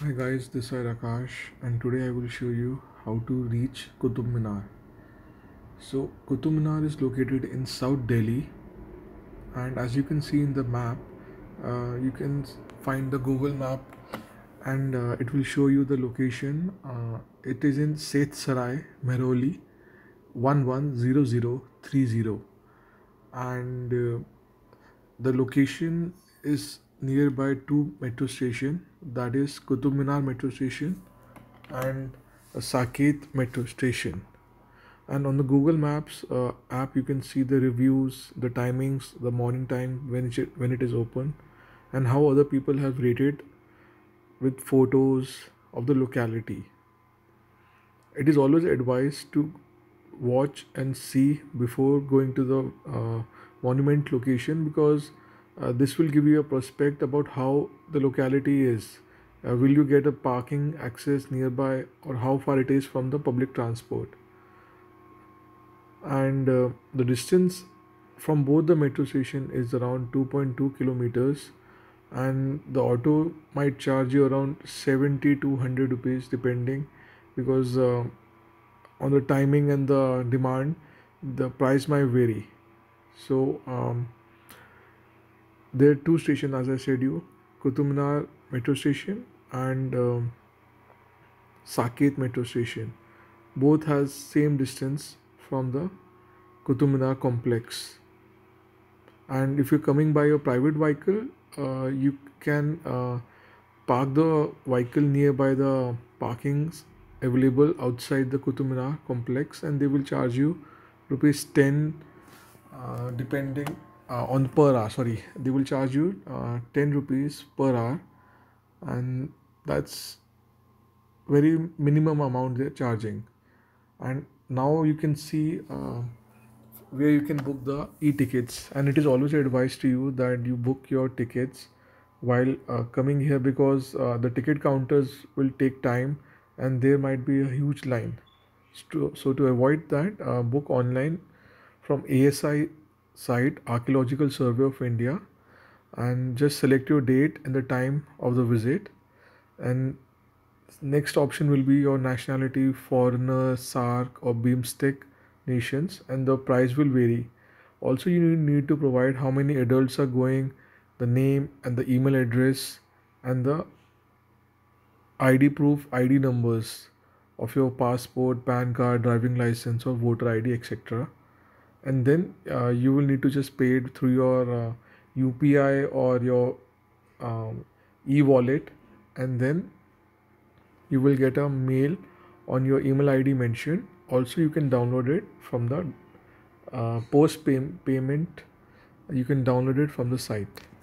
Hi guys, this is Akash and today I will show you how to reach Qutub Minar. So Qutub Minar is located in South Delhi and as you can see in the map, uh, you can find the Google map and uh, it will show you the location. Uh, it is in Seth Sarai, Meroli 110030 and uh, the location is nearby two metro station that is Qutub Minar metro station and Saket metro station and on the Google Maps uh, app you can see the reviews the timings the morning time when it, when it is open and how other people have rated with photos of the locality it is always advised to watch and see before going to the uh, monument location because uh, this will give you a prospect about how the locality is. Uh, will you get a parking access nearby or how far it is from the public transport? And uh, the distance from both the metro station is around 2.2 kilometers and the auto might charge you around 70 to 100 rupees depending because uh, on the timing and the demand the price might vary so um, there are two stations as I said you Qutub metro station and um, Saket metro station both has same distance from the Qutub complex and if you're coming by your private vehicle uh, you can uh, park the vehicle nearby the parkings available outside the Qutub complex and they will charge you rupees 10 uh, depending uh, on per hour sorry they will charge you uh, 10 rupees per hour and that's very minimum amount they're charging and now you can see uh, where you can book the e-tickets and it is always advised to you that you book your tickets while uh, coming here because uh, the ticket counters will take time and there might be a huge line so to, so to avoid that uh, book online from asi site Archaeological Survey of India and just select your date and the time of the visit and next option will be your nationality foreigner SARC or beamstick nations and the price will vary also you need to provide how many adults are going the name and the email address and the ID proof ID numbers of your passport, PAN card, driving license or voter ID etc and then uh, you will need to just pay it through your uh, UPI or your um, e-wallet and then you will get a mail on your email ID mentioned also you can download it from the uh, post pay- payment you can download it from the site